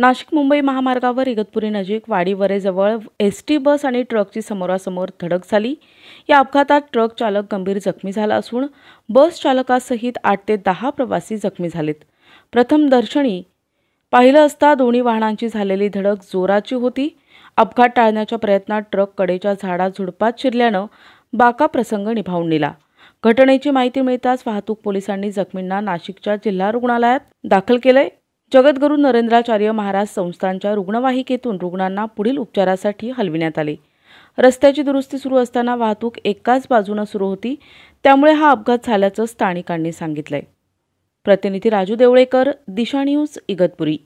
नाशिक मुंबई महामार्गावर इगतपुरी नजीक वाडीवरेजवळ S T bus आणि ट्रकची समोरासमोर धडक झाली या अपघातात ट्रक चालक गंभीर जखमी झाला असून बस चालकासहित आठ ते दहा प्रवासी जखमी झालेत प्रथम दर्शनी पाहिलं असता दोन्ही वाहनांची झालेली धडक जोराची होती अपघात टाळण्याच्या प्रयत्नात ट्रक कडेच्या झुडपात शिरल्यानं बाका प्रसंग निभावून नेला घटनेची माहिती मिळताच वाहतूक पोलिसांनी जखमींना नाशिकच्या जिल्हा रुग्णालयात दाखल केलंय जगद्गुरू नरेंद्राचार्य महाराज संस्थांच्या रुग्णवाहिकेतून रुग्णांना पुढील उपचारासाठी हलविण्यात आले रस्त्याची दुरुस्ती सुरू असताना वाहतूक एकाच बाजूनं सुरू होती त्यामुळे हा अपघात झाल्याचं स्थानिकांनी सांगितलंय प्रतिनिधी राजू देवळेकर दिशा न्यूज इगतपुरी